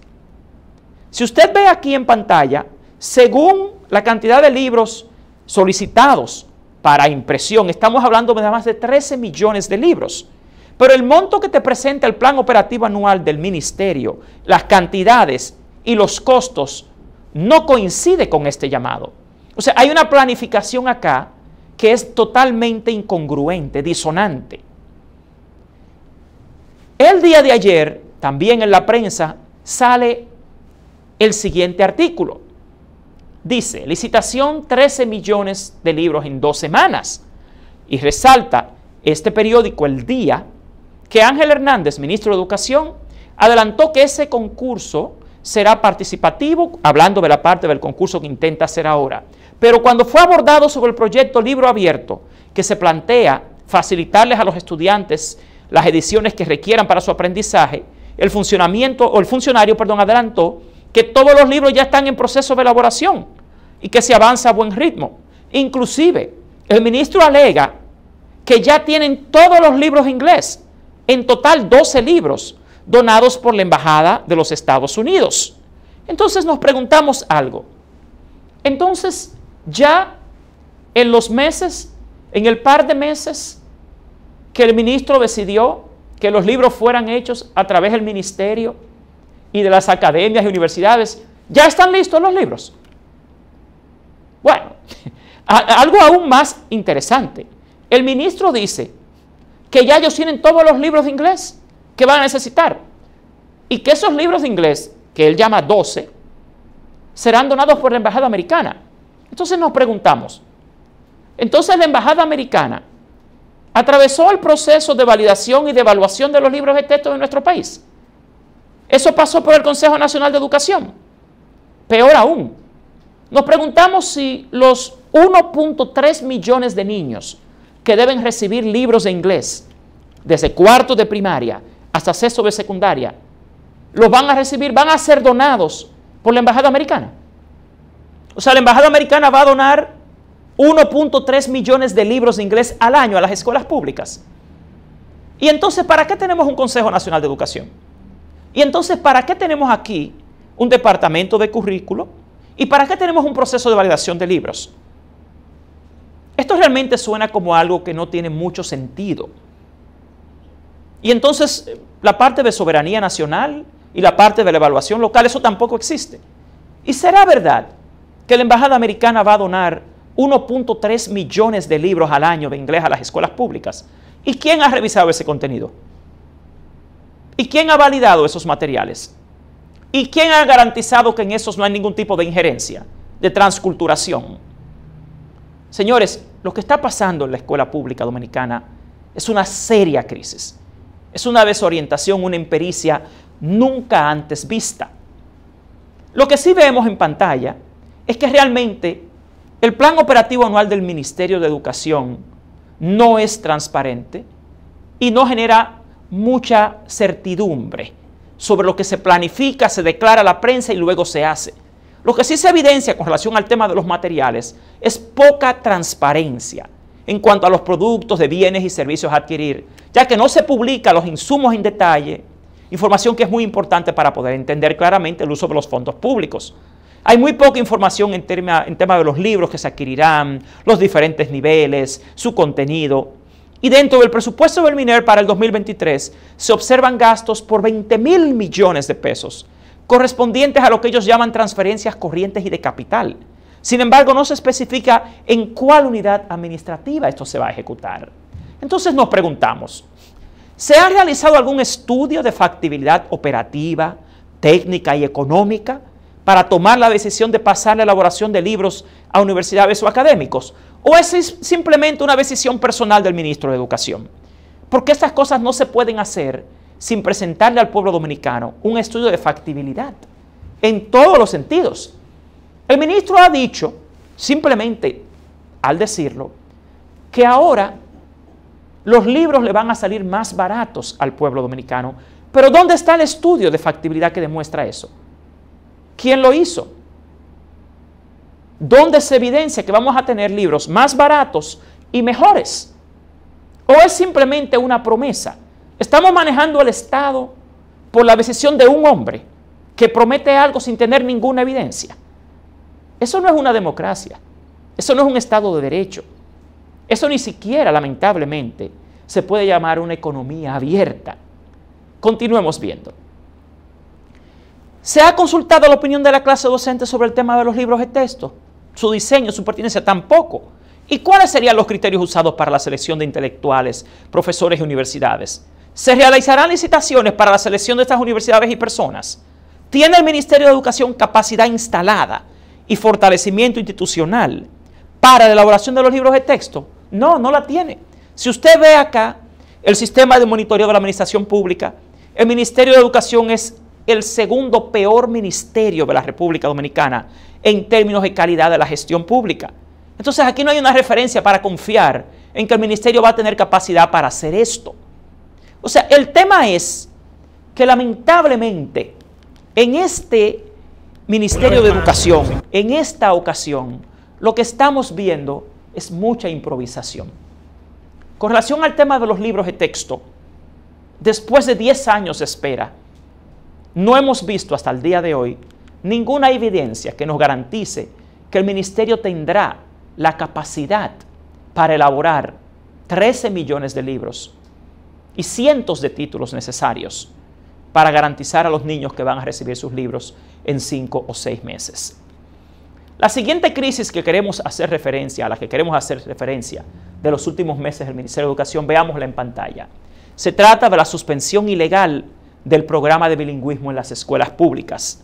Si usted ve aquí en pantalla, según la cantidad de libros solicitados para impresión. Estamos hablando de más de 13 millones de libros. Pero el monto que te presenta el plan operativo anual del ministerio, las cantidades y los costos no coincide con este llamado. O sea, hay una planificación acá que es totalmente incongruente, disonante. El día de ayer, también en la prensa, sale el siguiente artículo dice, licitación 13 millones de libros en dos semanas. Y resalta este periódico El Día que Ángel Hernández, ministro de Educación, adelantó que ese concurso será participativo, hablando de la parte del concurso que intenta hacer ahora. Pero cuando fue abordado sobre el proyecto Libro Abierto, que se plantea facilitarles a los estudiantes las ediciones que requieran para su aprendizaje, el funcionamiento o el funcionario, perdón, adelantó que todos los libros ya están en proceso de elaboración y que se avanza a buen ritmo. Inclusive, el ministro alega que ya tienen todos los libros en inglés, en total 12 libros donados por la Embajada de los Estados Unidos. Entonces nos preguntamos algo. Entonces, ya en los meses, en el par de meses que el ministro decidió que los libros fueran hechos a través del ministerio, y de las academias y universidades, ya están listos los libros. Bueno, [LAUGHS] algo aún más interesante. El ministro dice que ya ellos tienen todos los libros de inglés que van a necesitar y que esos libros de inglés, que él llama 12, serán donados por la Embajada Americana. Entonces nos preguntamos, entonces la Embajada Americana atravesó el proceso de validación y de evaluación de los libros de texto de nuestro país. Eso pasó por el Consejo Nacional de Educación. Peor aún, nos preguntamos si los 1.3 millones de niños que deben recibir libros de inglés desde cuarto de primaria hasta sexto de secundaria, los van a recibir, van a ser donados por la Embajada Americana. O sea, la Embajada Americana va a donar 1.3 millones de libros de inglés al año a las escuelas públicas. Y entonces, ¿para qué tenemos un Consejo Nacional de Educación? Y entonces, ¿para qué tenemos aquí un departamento de currículo? ¿Y para qué tenemos un proceso de validación de libros? Esto realmente suena como algo que no tiene mucho sentido. Y entonces, eh, la parte de soberanía nacional y la parte de la evaluación local, eso tampoco existe. ¿Y será verdad que la Embajada Americana va a donar 1.3 millones de libros al año de inglés a las escuelas públicas? ¿Y quién ha revisado ese contenido? ¿Y quién ha validado esos materiales? ¿Y quién ha garantizado que en esos no hay ningún tipo de injerencia, de transculturación? Señores, lo que está pasando en la escuela pública dominicana es una seria crisis. Es una desorientación, una impericia nunca antes vista. Lo que sí vemos en pantalla es que realmente el plan operativo anual del Ministerio de Educación no es transparente y no genera mucha certidumbre sobre lo que se planifica, se declara a la prensa y luego se hace. Lo que sí se evidencia con relación al tema de los materiales es poca transparencia en cuanto a los productos de bienes y servicios a adquirir, ya que no se publica los insumos en detalle, información que es muy importante para poder entender claramente el uso de los fondos públicos. Hay muy poca información en tema, en tema de los libros que se adquirirán, los diferentes niveles, su contenido. Y dentro del presupuesto del MINER para el 2023 se observan gastos por 20 mil millones de pesos, correspondientes a lo que ellos llaman transferencias corrientes y de capital. Sin embargo, no se especifica en cuál unidad administrativa esto se va a ejecutar. Entonces nos preguntamos, ¿se ha realizado algún estudio de factibilidad operativa, técnica y económica para tomar la decisión de pasar la elaboración de libros a universidades o académicos? ¿O es simplemente una decisión personal del ministro de Educación? Porque estas cosas no se pueden hacer sin presentarle al pueblo dominicano un estudio de factibilidad en todos los sentidos. El ministro ha dicho, simplemente al decirlo, que ahora los libros le van a salir más baratos al pueblo dominicano. Pero ¿dónde está el estudio de factibilidad que demuestra eso? ¿Quién lo hizo? ¿Dónde se evidencia que vamos a tener libros más baratos y mejores? ¿O es simplemente una promesa? Estamos manejando el Estado por la decisión de un hombre que promete algo sin tener ninguna evidencia. Eso no es una democracia. Eso no es un Estado de derecho. Eso ni siquiera, lamentablemente, se puede llamar una economía abierta. Continuemos viendo. ¿Se ha consultado la opinión de la clase docente sobre el tema de los libros de texto? Su diseño, su pertinencia, tampoco. ¿Y cuáles serían los criterios usados para la selección de intelectuales, profesores y universidades? ¿Se realizarán licitaciones para la selección de estas universidades y personas? ¿Tiene el Ministerio de Educación capacidad instalada y fortalecimiento institucional para la elaboración de los libros de texto? No, no la tiene. Si usted ve acá el sistema de monitoreo de la administración pública, el Ministerio de Educación es el segundo peor ministerio de la República Dominicana en términos de calidad de la gestión pública. Entonces aquí no hay una referencia para confiar en que el ministerio va a tener capacidad para hacer esto. O sea, el tema es que lamentablemente en este Ministerio de Educación, en esta ocasión, lo que estamos viendo es mucha improvisación. Con relación al tema de los libros de texto, después de 10 años de espera, no hemos visto hasta el día de hoy ninguna evidencia que nos garantice que el ministerio tendrá la capacidad para elaborar 13 millones de libros y cientos de títulos necesarios para garantizar a los niños que van a recibir sus libros en cinco o seis meses. La siguiente crisis que queremos hacer referencia, a la que queremos hacer referencia de los últimos meses del Ministerio de Educación, veámosla en pantalla. Se trata de la suspensión ilegal del programa de bilingüismo en las escuelas públicas.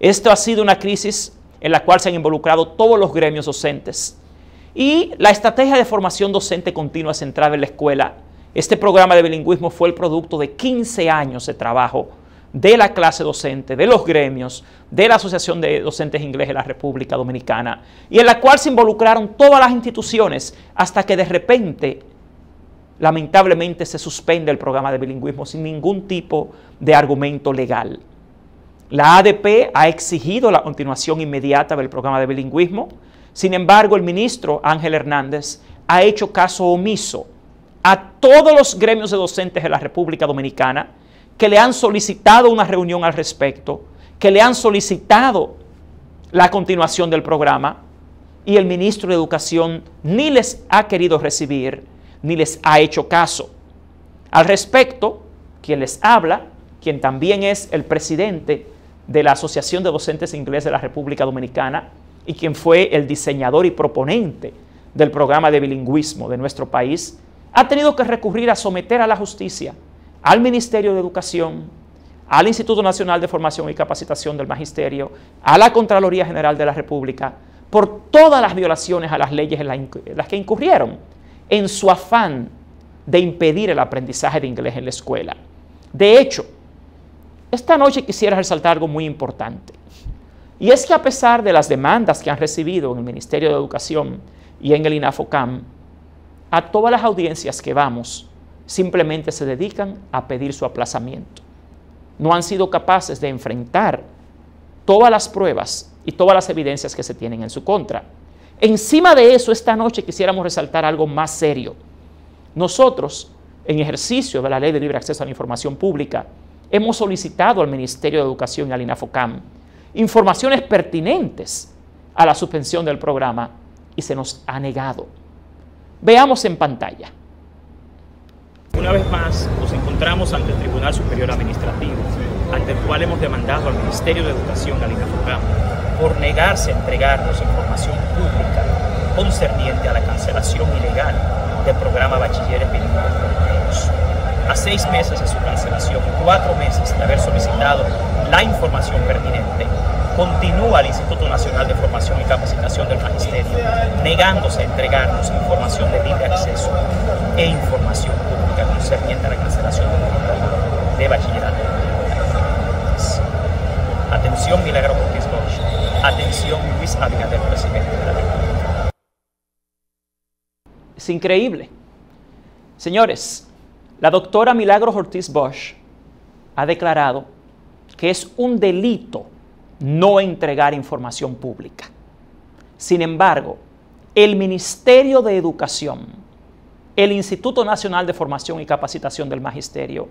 Esto ha sido una crisis en la cual se han involucrado todos los gremios docentes. Y la estrategia de formación docente continua centrada en la escuela, este programa de bilingüismo fue el producto de 15 años de trabajo de la clase docente, de los gremios, de la Asociación de Docentes Ingleses de la República Dominicana, y en la cual se involucraron todas las instituciones hasta que de repente lamentablemente se suspende el programa de bilingüismo sin ningún tipo de argumento legal. La ADP ha exigido la continuación inmediata del programa de bilingüismo, sin embargo el ministro Ángel Hernández ha hecho caso omiso a todos los gremios de docentes de la República Dominicana que le han solicitado una reunión al respecto, que le han solicitado la continuación del programa y el ministro de Educación ni les ha querido recibir ni les ha hecho caso. Al respecto, quien les habla, quien también es el presidente de la Asociación de Docentes Inglés de la República Dominicana y quien fue el diseñador y proponente del programa de bilingüismo de nuestro país, ha tenido que recurrir a someter a la justicia, al Ministerio de Educación, al Instituto Nacional de Formación y Capacitación del Magisterio, a la Contraloría General de la República, por todas las violaciones a las leyes en las que incurrieron en su afán de impedir el aprendizaje de inglés en la escuela. De hecho, esta noche quisiera resaltar algo muy importante. Y es que a pesar de las demandas que han recibido en el Ministerio de Educación y en el INAFOCAM, a todas las audiencias que vamos simplemente se dedican a pedir su aplazamiento. No han sido capaces de enfrentar todas las pruebas y todas las evidencias que se tienen en su contra. Encima de eso, esta noche quisiéramos resaltar algo más serio. Nosotros, en ejercicio de la Ley de Libre Acceso a la Información Pública, hemos solicitado al Ministerio de Educación y al INAFOCAM informaciones pertinentes a la suspensión del programa y se nos ha negado. Veamos en pantalla. Una vez más nos encontramos ante el Tribunal Superior Administrativo, ante el cual hemos demandado al Ministerio de Educación, al INAFOCAM, por negarse a entregarnos información pública concerniente a la cancelación ilegal del programa Bachilleres Bilingües A seis meses de su cancelación cuatro meses de haber solicitado la información pertinente, continúa el Instituto Nacional de Formación y Capacitación del Magisterio negándose a entregarnos información de libre acceso e información pública concerniente a la cancelación del programa de bachillerato. Atención, milagro Atención Luis Abinader, presidente de la Es increíble. Señores, la doctora Milagros Ortiz Bosch ha declarado que es un delito no entregar información pública. Sin embargo, el Ministerio de Educación, el Instituto Nacional de Formación y Capacitación del Magisterio,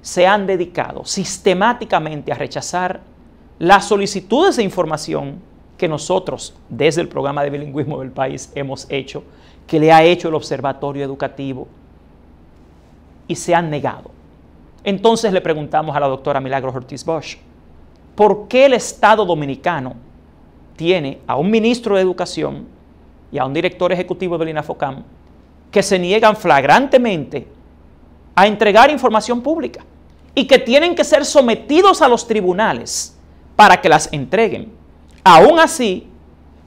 se han dedicado sistemáticamente a rechazar las solicitudes de información que nosotros desde el programa de bilingüismo del país hemos hecho, que le ha hecho el observatorio educativo y se han negado. Entonces le preguntamos a la doctora Milagros Ortiz Bosch, ¿por qué el Estado dominicano tiene a un ministro de Educación y a un director ejecutivo del INAFOCAM que se niegan flagrantemente a entregar información pública y que tienen que ser sometidos a los tribunales? para que las entreguen. Aún así,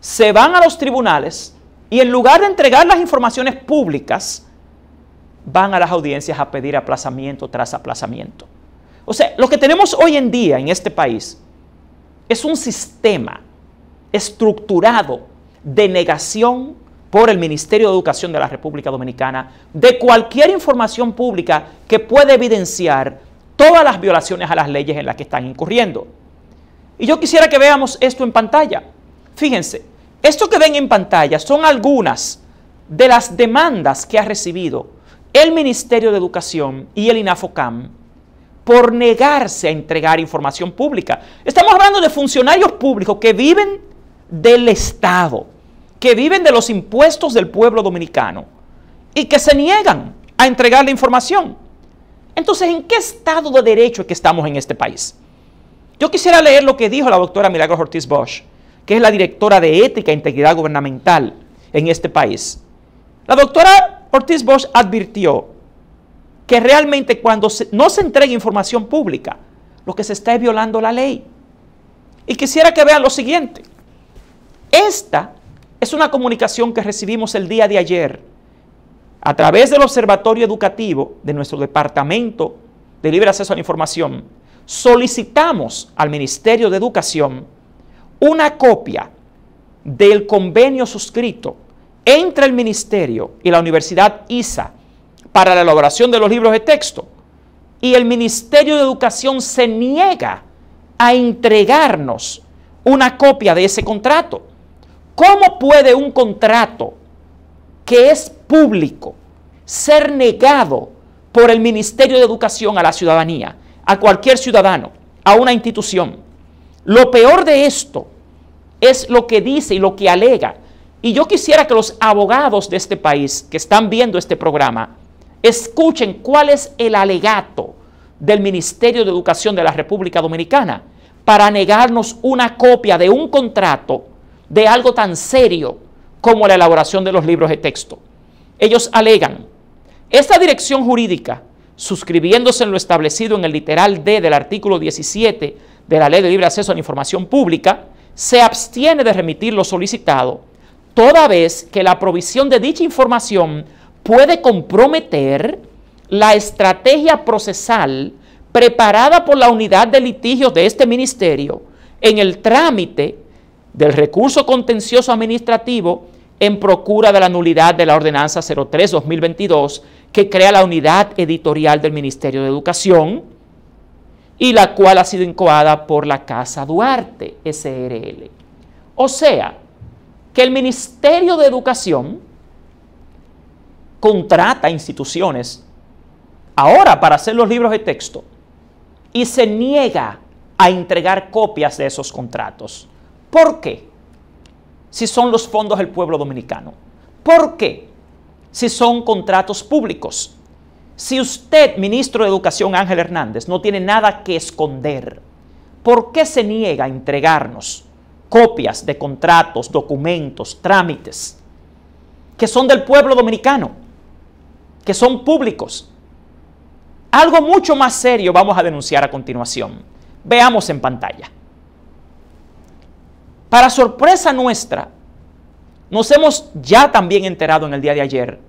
se van a los tribunales y en lugar de entregar las informaciones públicas, van a las audiencias a pedir aplazamiento tras aplazamiento. O sea, lo que tenemos hoy en día en este país es un sistema estructurado de negación por el Ministerio de Educación de la República Dominicana de cualquier información pública que pueda evidenciar todas las violaciones a las leyes en las que están incurriendo. Y yo quisiera que veamos esto en pantalla. Fíjense, esto que ven en pantalla son algunas de las demandas que ha recibido el Ministerio de Educación y el INAFOCAM por negarse a entregar información pública. Estamos hablando de funcionarios públicos que viven del Estado, que viven de los impuestos del pueblo dominicano y que se niegan a entregar la información. Entonces, ¿en qué estado de derecho es que estamos en este país? Yo quisiera leer lo que dijo la doctora Milagros Ortiz Bosch, que es la directora de Ética e Integridad Gubernamental en este país. La doctora Ortiz Bosch advirtió que realmente cuando no se entrega información pública, lo que se está es violando la ley. Y quisiera que vean lo siguiente. Esta es una comunicación que recibimos el día de ayer a través del Observatorio Educativo de nuestro Departamento de Libre Acceso a la Información solicitamos al Ministerio de Educación una copia del convenio suscrito entre el Ministerio y la Universidad ISA para la elaboración de los libros de texto. Y el Ministerio de Educación se niega a entregarnos una copia de ese contrato. ¿Cómo puede un contrato que es público ser negado por el Ministerio de Educación a la ciudadanía? a cualquier ciudadano, a una institución. Lo peor de esto es lo que dice y lo que alega. Y yo quisiera que los abogados de este país que están viendo este programa escuchen cuál es el alegato del Ministerio de Educación de la República Dominicana para negarnos una copia de un contrato de algo tan serio como la elaboración de los libros de texto. Ellos alegan, esta dirección jurídica suscribiéndose en lo establecido en el literal D del artículo 17 de la Ley de Libre Acceso a la Información Pública, se abstiene de remitir lo solicitado, toda vez que la provisión de dicha información puede comprometer la estrategia procesal preparada por la unidad de litigios de este ministerio en el trámite del recurso contencioso administrativo en procura de la nulidad de la ordenanza 03-2022 que crea la unidad editorial del Ministerio de Educación y la cual ha sido incoada por la Casa Duarte SRL. O sea, que el Ministerio de Educación contrata instituciones ahora para hacer los libros de texto y se niega a entregar copias de esos contratos. ¿Por qué? Si son los fondos del pueblo dominicano. ¿Por qué? si son contratos públicos. Si usted, ministro de Educación Ángel Hernández, no tiene nada que esconder, ¿por qué se niega a entregarnos copias de contratos, documentos, trámites que son del pueblo dominicano, que son públicos? Algo mucho más serio vamos a denunciar a continuación. Veamos en pantalla. Para sorpresa nuestra, nos hemos ya también enterado en el día de ayer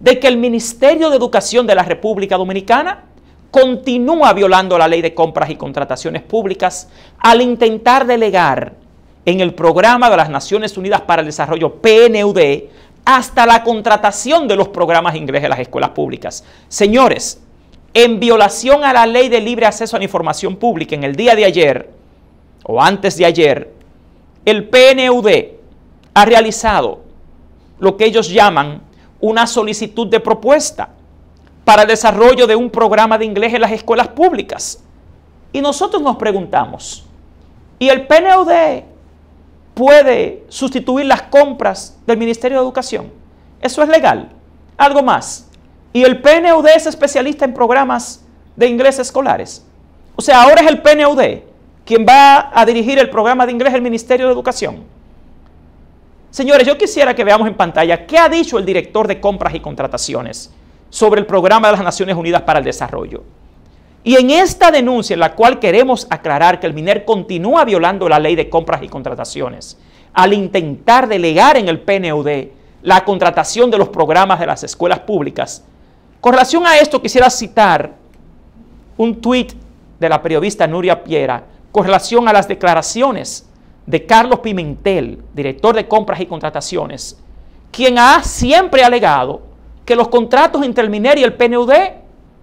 de que el Ministerio de Educación de la República Dominicana continúa violando la ley de compras y contrataciones públicas al intentar delegar en el programa de las Naciones Unidas para el Desarrollo PNUD hasta la contratación de los programas ingleses de las escuelas públicas. Señores, en violación a la ley de libre acceso a la información pública en el día de ayer o antes de ayer, el PNUD ha realizado lo que ellos llaman una solicitud de propuesta para el desarrollo de un programa de inglés en las escuelas públicas. Y nosotros nos preguntamos, ¿y el PNUD puede sustituir las compras del Ministerio de Educación? ¿Eso es legal? Algo más. ¿Y el PNUD es especialista en programas de inglés escolares? O sea, ahora es el PNUD quien va a dirigir el programa de inglés del Ministerio de Educación. Señores, yo quisiera que veamos en pantalla qué ha dicho el director de compras y contrataciones sobre el programa de las Naciones Unidas para el Desarrollo. Y en esta denuncia en la cual queremos aclarar que el MINER continúa violando la ley de compras y contrataciones al intentar delegar en el PNUD la contratación de los programas de las escuelas públicas. Con relación a esto quisiera citar un tuit de la periodista Nuria Piera con relación a las declaraciones de Carlos Pimentel, director de compras y contrataciones, quien ha siempre alegado que los contratos entre el MINER y el PNUD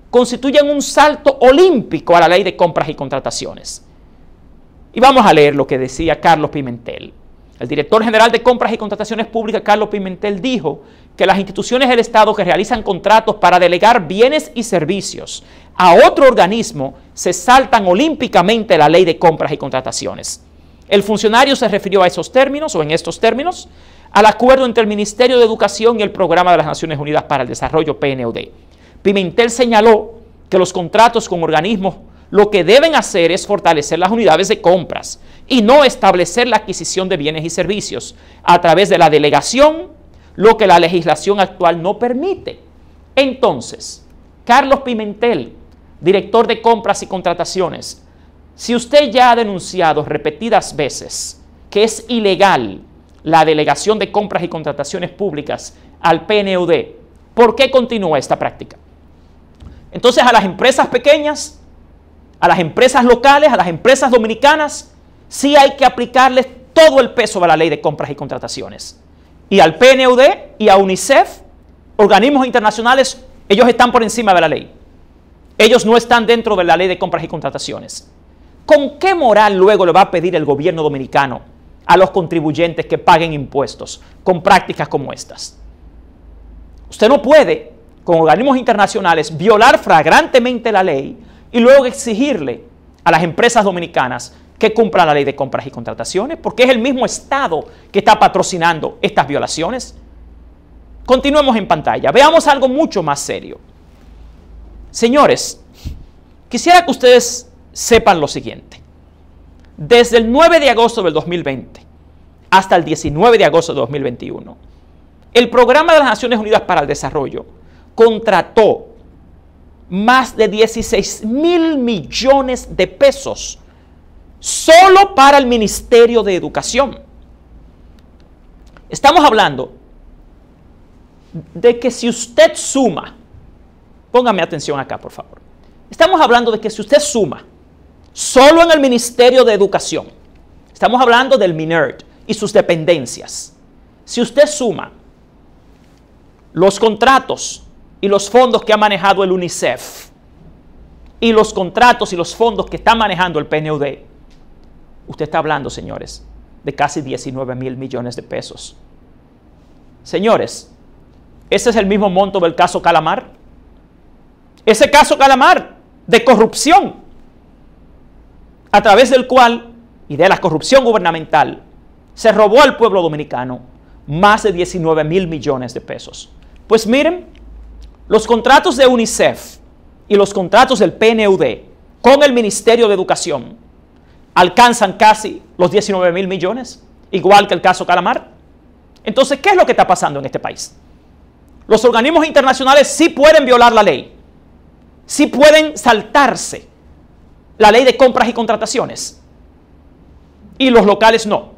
constituyen un salto olímpico a la ley de compras y contrataciones. Y vamos a leer lo que decía Carlos Pimentel. El director general de Compras y Contrataciones Públicas, Carlos Pimentel, dijo que las instituciones del Estado que realizan contratos para delegar bienes y servicios a otro organismo se saltan olímpicamente la ley de compras y contrataciones. El funcionario se refirió a esos términos o en estos términos al acuerdo entre el Ministerio de Educación y el Programa de las Naciones Unidas para el Desarrollo PNUD. Pimentel señaló que los contratos con organismos lo que deben hacer es fortalecer las unidades de compras y no establecer la adquisición de bienes y servicios a través de la delegación, lo que la legislación actual no permite. Entonces, Carlos Pimentel, director de compras y contrataciones, si usted ya ha denunciado repetidas veces que es ilegal la delegación de compras y contrataciones públicas al PNUD, ¿por qué continúa esta práctica? Entonces a las empresas pequeñas, a las empresas locales, a las empresas dominicanas, sí hay que aplicarles todo el peso de la ley de compras y contrataciones. Y al PNUD y a UNICEF, organismos internacionales, ellos están por encima de la ley. Ellos no están dentro de la ley de compras y contrataciones. ¿Con qué moral luego le va a pedir el gobierno dominicano a los contribuyentes que paguen impuestos con prácticas como estas? Usted no puede, con organismos internacionales, violar flagrantemente la ley y luego exigirle a las empresas dominicanas que cumplan la ley de compras y contrataciones, porque es el mismo Estado que está patrocinando estas violaciones. Continuemos en pantalla, veamos algo mucho más serio. Señores, quisiera que ustedes sepan lo siguiente. Desde el 9 de agosto del 2020 hasta el 19 de agosto de 2021, el Programa de las Naciones Unidas para el Desarrollo contrató más de 16 mil millones de pesos solo para el Ministerio de Educación. Estamos hablando de que si usted suma, póngame atención acá por favor, estamos hablando de que si usted suma solo en el Ministerio de Educación. Estamos hablando del MINERD y sus dependencias. Si usted suma los contratos y los fondos que ha manejado el UNICEF y los contratos y los fondos que está manejando el PNUD, usted está hablando, señores, de casi 19 mil millones de pesos. Señores, ese es el mismo monto del caso Calamar. Ese caso Calamar de corrupción a través del cual, y de la corrupción gubernamental, se robó al pueblo dominicano más de 19 mil millones de pesos. Pues miren, los contratos de UNICEF y los contratos del PNUD con el Ministerio de Educación alcanzan casi los 19 mil millones, igual que el caso Calamar. Entonces, ¿qué es lo que está pasando en este país? Los organismos internacionales sí pueden violar la ley, sí pueden saltarse la ley de compras y contrataciones y los locales no.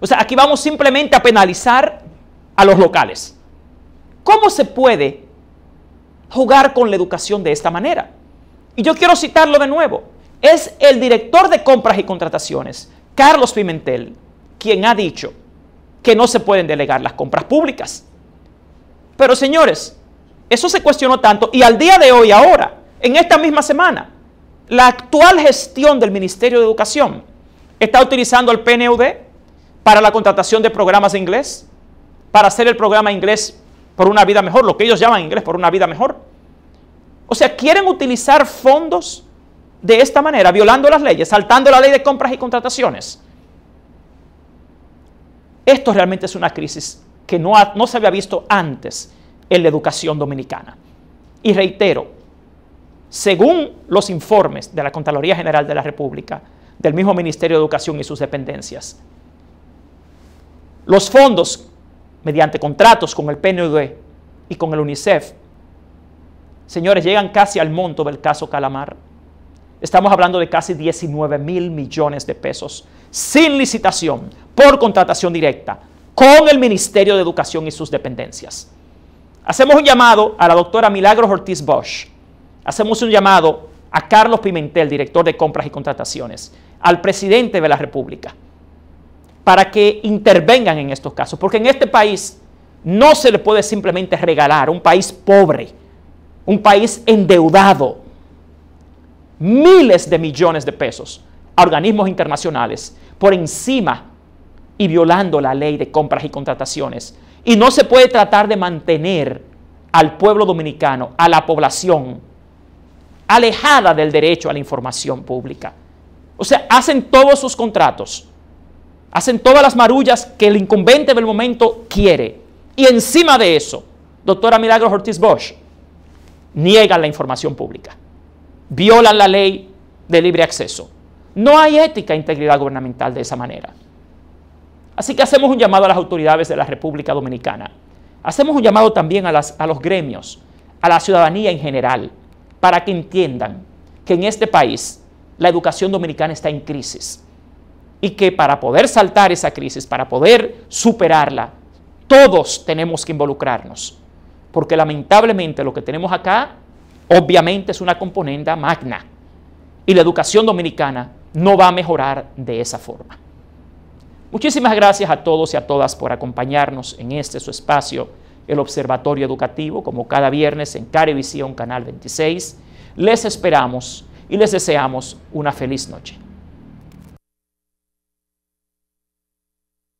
O sea, aquí vamos simplemente a penalizar a los locales. ¿Cómo se puede jugar con la educación de esta manera? Y yo quiero citarlo de nuevo. Es el director de compras y contrataciones, Carlos Pimentel, quien ha dicho que no se pueden delegar las compras públicas. Pero señores, eso se cuestionó tanto y al día de hoy, ahora, en esta misma semana, la actual gestión del Ministerio de Educación está utilizando el PNUD para la contratación de programas de inglés, para hacer el programa inglés por una vida mejor, lo que ellos llaman inglés por una vida mejor. O sea, quieren utilizar fondos de esta manera, violando las leyes, saltando la ley de compras y contrataciones. Esto realmente es una crisis que no, no se había visto antes en la educación dominicana. Y reitero, según los informes de la Contraloría General de la República, del mismo Ministerio de Educación y sus dependencias. Los fondos, mediante contratos con el PNUD y con el UNICEF, señores, llegan casi al monto del caso Calamar. Estamos hablando de casi 19 mil millones de pesos, sin licitación, por contratación directa, con el Ministerio de Educación y sus dependencias. Hacemos un llamado a la doctora Milagros Ortiz Bosch, hacemos un llamado a Carlos Pimentel, director de compras y contrataciones, al presidente de la República, para que intervengan en estos casos, porque en este país no se le puede simplemente regalar un país pobre, un país endeudado, miles de millones de pesos a organismos internacionales por encima y violando la ley de compras y contrataciones. Y no se puede tratar de mantener al pueblo dominicano, a la población, alejada del derecho a la información pública. O sea, hacen todos sus contratos, hacen todas las marullas que el incumbente del momento quiere. Y encima de eso, doctora Milagro Ortiz Bosch, niegan la información pública, violan la ley de libre acceso. No hay ética e integridad gubernamental de esa manera. Así que hacemos un llamado a las autoridades de la República Dominicana. Hacemos un llamado también a, a los gremios, a la ciudadanía en general para que entiendan que en este país la educación dominicana está en crisis y que para poder saltar esa crisis, para poder superarla, todos tenemos que involucrarnos, porque lamentablemente lo que tenemos acá obviamente es una componenda magna y la educación dominicana no va a mejorar de esa forma. Muchísimas gracias a todos y a todas por acompañarnos en este su espacio el Observatorio Educativo, como cada viernes en Carevisión Canal 26. Les esperamos y les deseamos una feliz noche.